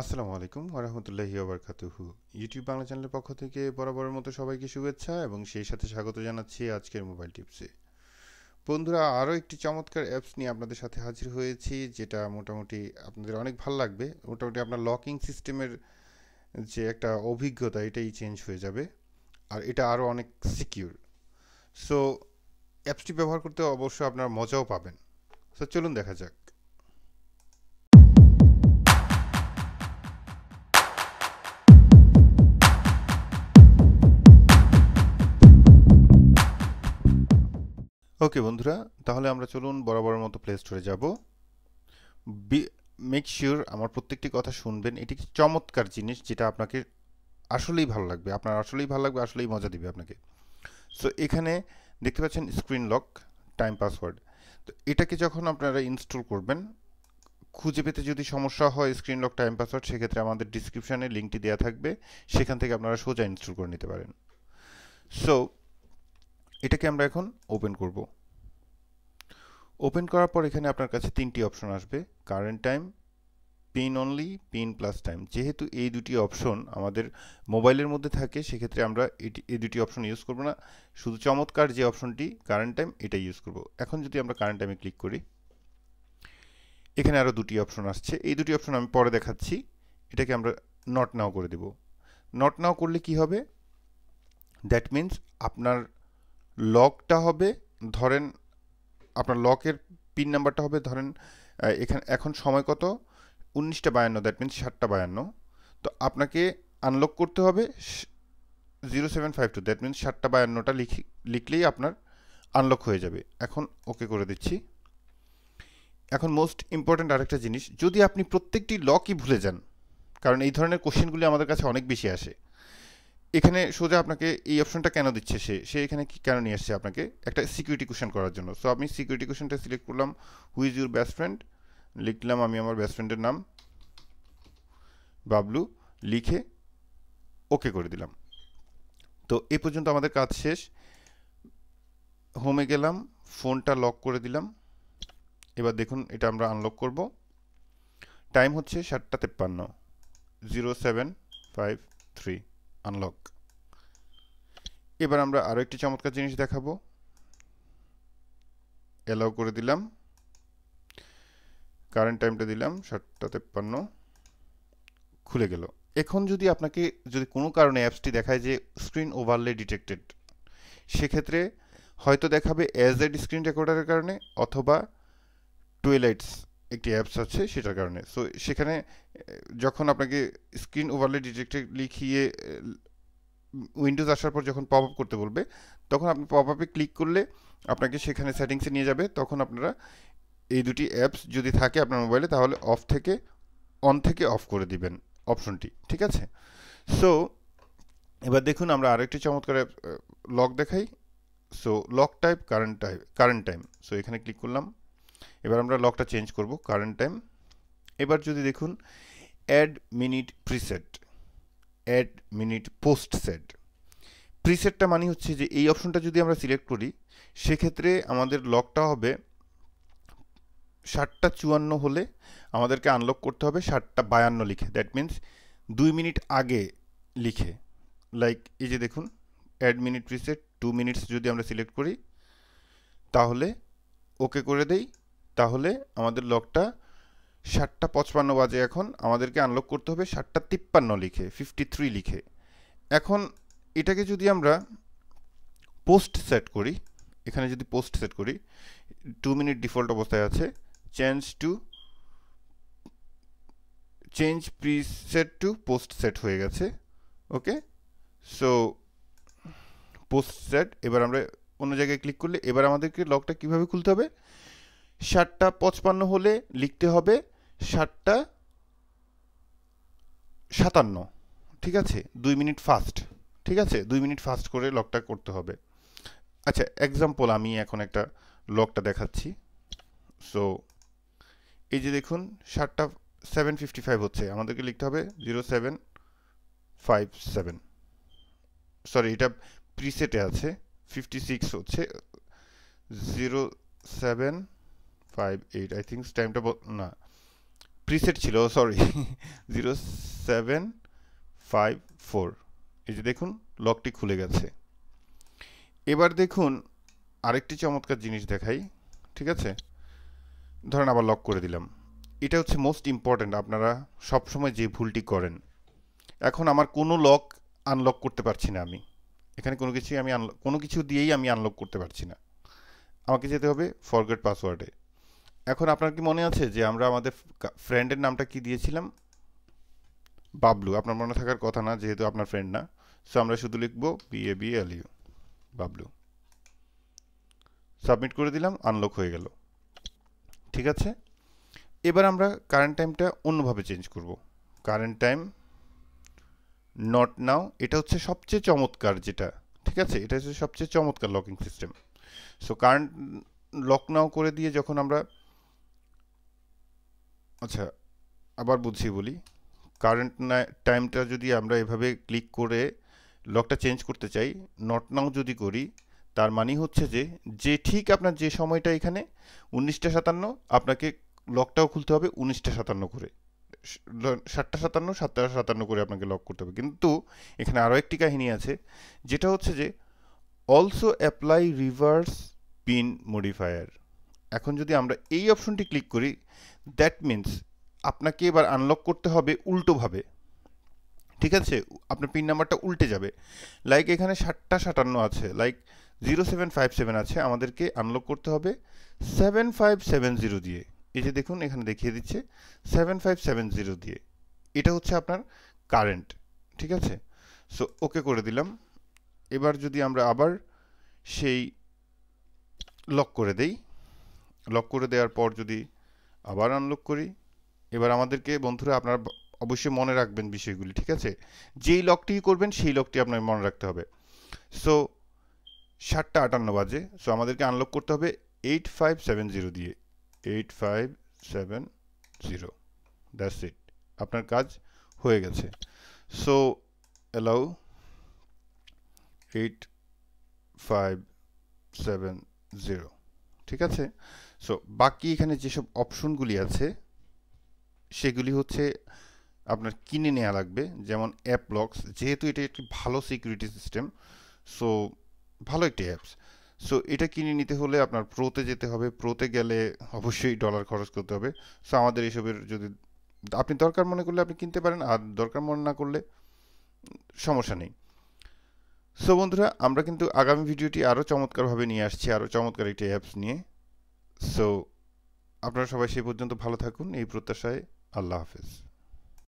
আসসালামু আলাইকুম ওরহামতুল্লাহি ওবরকাতুহু ইউটিউব বাংলা চ্যানেলের পক্ষ থেকে বরাবরের মতো সবাইকে শুভেচ্ছা এবং সেই সাথে স্বাগত জানাচ্ছি আজকের মোবাইল টিপসে বন্ধুরা আরও একটি চমৎকার অ্যাপস নিয়ে আপনাদের সাথে হাজির হয়েছি যেটা মোটামুটি আপনাদের অনেক ভালো লাগবে মোটামুটি আপনার লকিং সিস্টেমের যে একটা অভিজ্ঞতা এটাই চেঞ্জ হয়ে যাবে আর এটা আরও অনেক সিকিউর সো অ্যাপসটি ব্যবহার করতে অবশ্যই আপনারা মজাও পাবেন সো চলুন দেখা যাক ওকে বন্ধুরা তাহলে আমরা চলুন বরাবরের মতো প্লে স্টোরে যাব মেক শিওর আমার প্রত্যেকটি কথা শুনবেন এটি চমৎকার জিনিস যেটা আপনাকে আসলেই ভালো লাগবে আপনার আসলেই ভালো লাগবে আসলেই মজা দিবে আপনাকে সো এখানে দেখতে পাচ্ছেন স্ক্রিন লক টাইম পাসওয়ার্ড তো এটাকে যখন আপনারা ইনস্টল করবেন খুঁজে পেতে যদি সমস্যা হয় স্ক্রিন লক টাইম পাসওয়ার্ড সেক্ষেত্রে আমাদের ডিসক্রিপশানে লিঙ্কটি দেওয়া থাকবে সেখান থেকে আপনারা সোজা ইনস্টল করে নিতে পারেন সো এটাকে আমরা এখন ওপেন করবো ওপেন করার পর এখানে আপনার কাছে তিনটি অপশন আসবে current time pin only pin plus time যেহেতু এই দুটি অপশন আমাদের মোবাইলের মধ্যে থাকে সেক্ষেত্রে আমরা এটি এই দুটি অপশন ইউজ করব না শুধু চমৎকার যে অপশনটি কারেন্ট টাইম এটা ইউজ করব এখন যদি আমরা কারেন্ট টাইমে ক্লিক করি এখানে আরও দুটি অপশন আসছে এই দুটি অপশন আমি পরে দেখাচ্ছি এটাকে আমরা নট নাও করে দেব নট নাও করলে কি হবে দ্যাট মিন্স আপনার লকটা হবে ধরেন আপনার লকের পিন নাম্বারটা হবে ধরেন এখানে এখন সময় কত উনিশটা বায়ান্ন দ্যাট মিনস ষাটটা বায়ান্ন তো আপনাকে আনলক করতে হবে zero seven five two that means ষাটটা বায়ান্নটা লিখি লিখলেই আপনার আনলক হয়ে যাবে এখন ওকে করে দিচ্ছি এখন মোস্ট ইম্পর্ট্যান্ট আরেকটা জিনিস যদি আপনি প্রত্যেকটি লকই ভুলে যান কারণ এই ধরনের কোশ্চেনগুলি আমাদের কাছে অনেক বেশি আসে এখানে সোজা আপনাকে এই অপশনটা কেন দিচ্ছে সে সে এখানে কি কেন নিয়ে আসছে আপনাকে একটা সিকিউরিটি কোয়েশন করার জন্য সো আমি সিকিউরিটি কোয়েশনটা সিলেক্ট করলাম who is your best friend লিখলাম আমি আমার বেস্ট ফ্রেন্ডের নাম বাবলু লিখে ওকে করে দিলাম তো এ পর্যন্ত আমাদের কাজ শেষ হোমে গেলাম ফোনটা লক করে দিলাম এবার দেখুন এটা আমরা আনলক করব টাইম হচ্ছে সাতটা তেপ্পান্ন zero seven five three unlock এবার আমরা আরও একটি চমৎকার জিনিস দেখাবো অ্যালাউ করে দিলাম কারেন্ট টাইমটা দিলাম সাতটা তেপ্পান্ন খুলে গেল এখন যদি আপনাকে যদি কোনো কারণে অ্যাপসটি দেখায় যে স্ক্রিন ওভারলে ডিটেক্টেড সেক্ষেত্রে হয়তো দেখাবে অ্যাজ এড স্ক্রিন রেকর্ডারের কারণে অথবা টুয়েলাইটস একটি অ্যাপস আছে সেটার কারণে সো সেখানে যখন আপনাকে স্ক্রিন ওভারলে ডিটেক্টে লিখিয়ে উইন্ডোজ আসার পর যখন পপ আপ করতে বলবে তখন আপনি পপ আপে ক্লিক করলে আপনাকে সেখানে সেটিংসে নিয়ে যাবে তখন আপনারা এই দুটি অ্যাপস যদি থাকে আপনার মোবাইলে তাহলে অফ থেকে অন থেকে অফ করে দিবেন অপশনটি ঠিক আছে সো এবার দেখুন আমরা আরেকটি চমৎকার লক দেখাই so lock type current type current time so এখানে ক্লিক করলাম এবার আমরা লকটা চেঞ্জ করব কারেন্ট টাইম এবার যদি দেখুন add minute preset add minute post set প্রিসেটটা মানে হচ্ছে যে এই অপশনটা যদি আমরা সিলেক্ট করি সেক্ষেত্রে আমাদের লকটা হবে ষাটটা চুয়ান্ন হলে আমাদেরকে আনলক করতে হবে ষাটটা বায়ান্ন লিখে দ্যাট মিন্স দুই মিনিট আগে লিখে লাইক এই যে দেখুন add minute preset two minutes যদি আমরা সিলেক্ট করি তাহলে ওকে করে দেই তাহলে আমাদের লকটা ষাটটা পঁচপান্ন বাজে এখন আমাদেরকে আনলক করতে হবে ষাটটা তিপ্পান্ন লিখে ফিফটি থ্রি লিখে এখন এটাকে যদি আমরা পোস্ট সেট করি এখানে যদি পোস্ট সেট করি টু মিনিট ডিফল্ট অবস্থায় আছে change to change preset to post set হয়ে গেছে ওকে সো পোস্ট সেট এবার আমরা অন্য জায়গায় ক্লিক করলে এবার আমাদেরকে লকটা কিভাবে খুলতে হবে ষাটটা পঁচপান্ন হলে লিখতে হবে ষাটটা সাতান্ন ঠিক আছে দুই মিনিট ফাস্ট ঠিক আছে দুই মিনিট ফাস্ট করে লকটা করতে হবে আচ্ছা এক্সাম্পল আমি এখন একটা লকটা দেখাচ্ছি সো এই যে দেখুন ষাটটা সেভেন ফিফটি ফাইভ হচ্ছে আমাদেরকে লিখতে হবে zero seven five seven sorry এটা প্রিসেটে আছে ফিফটি সিক্স হচ্ছে zero seven five eight I think টাইমটা না প্রিসেট ছিল sorry zero seven five four এই যে দেখুন লকটি খুলে গেছে এবার দেখুন আরেকটি চমৎকার জিনিস দেখাই ঠিক আছে ধরেন আবার লক করে দিলাম এটা হচ্ছে মোস্ট ইম্পর্ট্যান্ট আপনারা সবসময় যে ভুলটি করেন এখন আমার কোনো লক আনলক করতে পারছি না আমি এখানে কোনো কিছুই আমি আনলক কোনো কিছু দিয়েই আমি আনলক করতে পারছি না আমাকে যেতে হবে ফরগেট পাসওয়ার্ডে এখন আপনার কি মনে আছে যে আমরা আমাদের ফ্রেন্ডের নামটা কি দিয়েছিলাম বাবলু আপনার মনে থাকার কথা না যেহেতু আপনার ফ্রেন্ড না সো আমরা শুধু লিখব B A B L U Bablu submit করে দিলাম আনলক হয়ে গেল ঠিক আছে এবার আমরা কারেন্ট টাইমটা অন্যভাবে চেঞ্জ করব কারেন্ট টাইম নট নাও এটা হচ্ছে সবচেয়ে চমৎকার যেটা ঠিক আছে এটা হচ্ছে সবচেয়ে চমৎকার locking system so current lock now করে দিয়ে যখন আমরা আচ্ছা আবার বুঝিয়ে বলি কারেন্ট টাইমটা যদি আমরা এভাবে ক্লিক করে লকটা চেঞ্জ করতে চাই নট নাও যদি করি তার মানে হচ্ছে যে যে ঠিক আপনার যে সময়টা এখানে উনিশটা সাতান্ন আপনাকে লকটাও খুলতে হবে উনিশটা সাতান্ন করে সাতটা সাতান্ন সাতটা সাতান্ন করে আপনাকে লক করতে হবে কিন্তু এখানে আরও একটি কাহিনী আছে যেটা হচ্ছে যে also apply reverse pin modifier এখন যদি আমরা এই অপশনটি ক্লিক করি দ্যাট মিনস আপনাকে এবার আনলক করতে হবে উল্টোভাবে ঠিক আছে আপনার পিন নাম্বারটা উল্টে যাবে লাইক এখানে ষাটটা সাতান্ন আছে like zero seven five seven আছে আমাদেরকে আনলক করতে হবে সেভেন ফাইভ সেভেন জিরো দিয়ে এই যে দেখুন এখানে দেখিয়ে দিচ্ছে সেভেন ফাইভ সেভেন জিরো দিয়ে এটা হচ্ছে আপনার কারেন্ট ঠিক আছে সো ওকে করে দিলাম এবার যদি আমরা আবার সেই লক করে দেই লক করে দেওয়ার পর যদি আবার আনলক করি এবার আমাদেরকে বন্ধুরা আপনারা অবশ্যই মনে রাখবেন বিষয়গুলি ঠিক আছে যেই লকটি করবেন সেই লকটি আপনার মনে রাখতে হবে সো সাতটা আটান্ন বাজে সো আমাদেরকে আনলক করতে হবে এইট ফাইভ সেভেন জিরো দিয়ে eight five seven zero that's it আপনার কাজ হয়ে গেছে so allow eight five seven zero ঠিক আছে সো বাকি এখানে যেসব অপশনগুলি আছে সেগুলি হচ্ছে আপনার কিনে নেওয়া লাগবে যেমন অ্যাপ লক্স যেহেতু এটা একটি ভালো সিকিউরিটি সিস্টেম সো ভালো একটি অ্যাপস সো এটা কিনে নিতে হলে আপনার প্রোতে যেতে হবে প্রোতে গেলে অবশ্যই ডলার খরচ করতে হবে সো আমাদের এসবের যদি আপনি দরকার মনে করলে আপনি কিনতে পারেন আর দরকার মনে না করলে সমস্যা নেই সো বন্ধুরা আমরা কিন্তু আগামী ভিডিওটি আরও চমৎকারভাবে নিয়ে আসছি আরও চমৎকার একটি অ্যাপস নিয়ে সো আপনারা সবাই সেই পর্যন্ত ভালো থাকুন এই প্রত্যাশায় আল্লাহ হাফেজ